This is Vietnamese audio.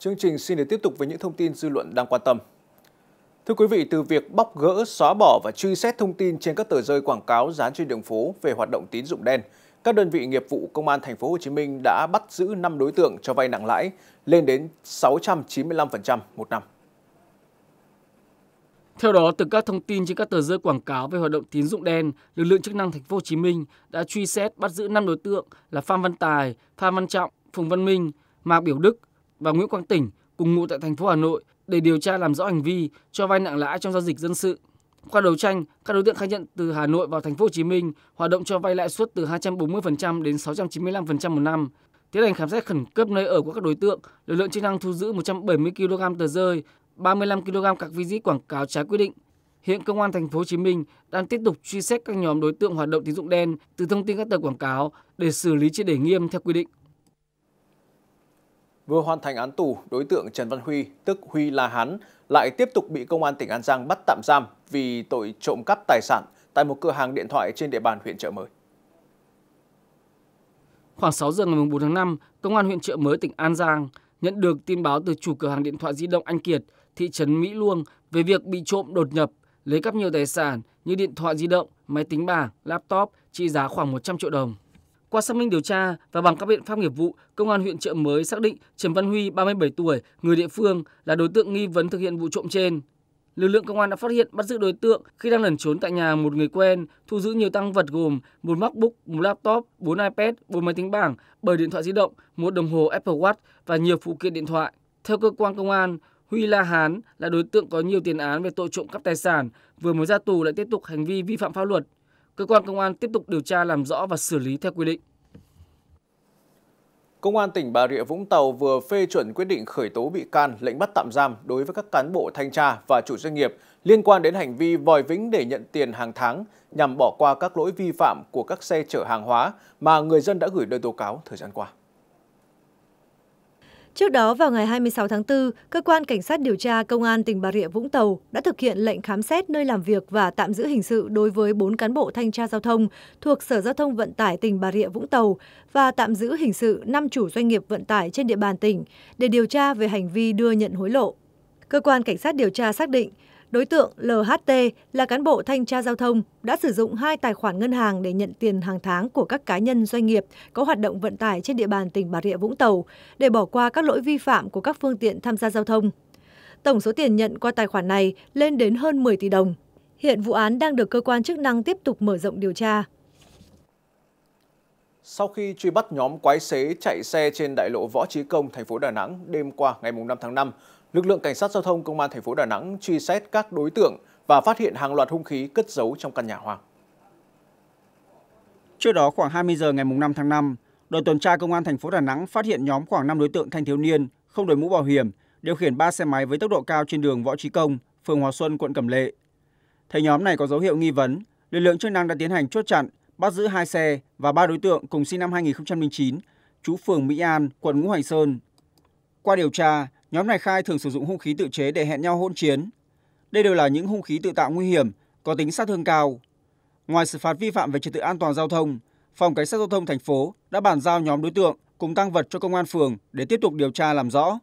Chương trình xin được tiếp tục với những thông tin dư luận đang quan tâm. Thưa quý vị, từ việc bóc gỡ, xóa bỏ và truy xét thông tin trên các tờ rơi quảng cáo dán trên đường phố về hoạt động tín dụng đen, các đơn vị nghiệp vụ công an thành phố Hồ Chí Minh đã bắt giữ 5 đối tượng cho vay nặng lãi lên đến 695% một năm. Theo đó, từ các thông tin trên các tờ rơi quảng cáo về hoạt động tín dụng đen, lực lượng chức năng thành phố Hồ Chí Minh đã truy xét bắt giữ 5 đối tượng là Phan Văn Tài, Phan Văn Trọng, Phùng Văn Minh, Mạc Biểu Đức, và Nguyễn Quang Tỉnh cùng ngụ tại thành phố Hà Nội để điều tra làm rõ hành vi cho vay nặng lãi trong giao dịch dân sự. Qua đấu tranh, các đối tượng khai nhận từ Hà Nội vào thành phố Hồ Chí Minh hoạt động cho vay lãi suất từ 240% đến 695% một năm. Tiến hành khám xét khẩn cấp nơi ở của các đối tượng, lực lượng chức năng thu giữ 170 kg tờ rơi, 35 kg các vi quảng cáo trái quy định. Hiện công an thành phố Hồ Chí Minh đang tiếp tục truy xét các nhóm đối tượng hoạt động tín dụng đen từ thông tin các tờ quảng cáo để xử lý triệt để nghiêm theo quy định vừa hoàn thành án tù, đối tượng Trần Văn Huy, tức Huy La Hán, lại tiếp tục bị công an tỉnh An Giang bắt tạm giam vì tội trộm cắp tài sản tại một cửa hàng điện thoại trên địa bàn huyện Trợ Mới. Khoảng 6 giờ ngày 4 tháng 5, Công an huyện Trợ Mới tỉnh An Giang nhận được tin báo từ chủ cửa hàng điện thoại di động Anh Kiệt, thị trấn Mỹ Luông về việc bị trộm đột nhập, lấy cắp nhiều tài sản như điện thoại di động, máy tính bảng, laptop trị giá khoảng 100 triệu đồng. Qua xác minh điều tra và bằng các biện pháp nghiệp vụ, công an huyện Trợ Mới xác định Trần Văn Huy, 37 tuổi, người địa phương là đối tượng nghi vấn thực hiện vụ trộm trên. Lực lượng công an đã phát hiện bắt giữ đối tượng khi đang lẩn trốn tại nhà một người quen, thu giữ nhiều tăng vật gồm một MacBook, một laptop, 4 iPad, bốn máy tính bảng, 7 điện thoại di động, một đồng hồ Apple Watch và nhiều phụ kiện điện thoại. Theo cơ quan công an, Huy La Hán là đối tượng có nhiều tiền án về tội trộm cắp tài sản, vừa mới ra tù lại tiếp tục hành vi vi phạm pháp luật. Cơ quan công an tiếp tục điều tra làm rõ và xử lý theo quy định. Công an tỉnh Bà Rịa Vũng Tàu vừa phê chuẩn quyết định khởi tố bị can, lệnh bắt tạm giam đối với các cán bộ thanh tra và chủ doanh nghiệp liên quan đến hành vi vòi vĩnh để nhận tiền hàng tháng nhằm bỏ qua các lỗi vi phạm của các xe chở hàng hóa mà người dân đã gửi đơn tố cáo thời gian qua. Trước đó vào ngày 26 tháng 4, cơ quan cảnh sát điều tra công an tỉnh Bà Rịa Vũng Tàu đã thực hiện lệnh khám xét nơi làm việc và tạm giữ hình sự đối với 4 cán bộ thanh tra giao thông thuộc Sở Giao thông Vận tải tỉnh Bà Rịa Vũng Tàu và tạm giữ hình sự 5 chủ doanh nghiệp vận tải trên địa bàn tỉnh để điều tra về hành vi đưa nhận hối lộ. Cơ quan cảnh sát điều tra xác định Đối tượng LHT là cán bộ thanh tra giao thông, đã sử dụng hai tài khoản ngân hàng để nhận tiền hàng tháng của các cá nhân doanh nghiệp có hoạt động vận tải trên địa bàn tỉnh Bà Rịa Vũng Tàu để bỏ qua các lỗi vi phạm của các phương tiện tham gia giao thông. Tổng số tiền nhận qua tài khoản này lên đến hơn 10 tỷ đồng. Hiện vụ án đang được cơ quan chức năng tiếp tục mở rộng điều tra. Sau khi truy bắt nhóm quái xế chạy xe trên đại lộ Võ Trí Công, thành phố Đà Nẵng đêm qua ngày 5 tháng 5, lực lượng cảnh sát giao thông công an thành phố Đà Nẵng truy xét các đối tượng và phát hiện hàng loạt hung khí cất giấu trong căn nhà hoang. Trước đó khoảng 20 giờ ngày 5 tháng 5, đội tuần tra công an thành phố Đà Nẵng phát hiện nhóm khoảng 5 đối tượng thanh thiếu niên không đội mũ bảo hiểm, điều khiển 3 xe máy với tốc độ cao trên đường Võ Trí Công, phường Hòa Xuân, quận Cẩm Lệ. Thấy nhóm này có dấu hiệu nghi vấn, lực lượng chức năng đã tiến hành chốt chặn, bắt giữ hai xe và ba đối tượng cùng sinh năm 2009, trú phường Mỹ An, quận Ngũ Hành Sơn. Qua điều tra, Nhóm này khai thường sử dụng hung khí tự chế để hẹn nhau hôn chiến. Đây đều là những hung khí tự tạo nguy hiểm, có tính sát thương cao. Ngoài xử phạt vi phạm về trật tự an toàn giao thông, phòng cảnh sát giao thông thành phố đã bàn giao nhóm đối tượng cùng tăng vật cho công an phường để tiếp tục điều tra làm rõ.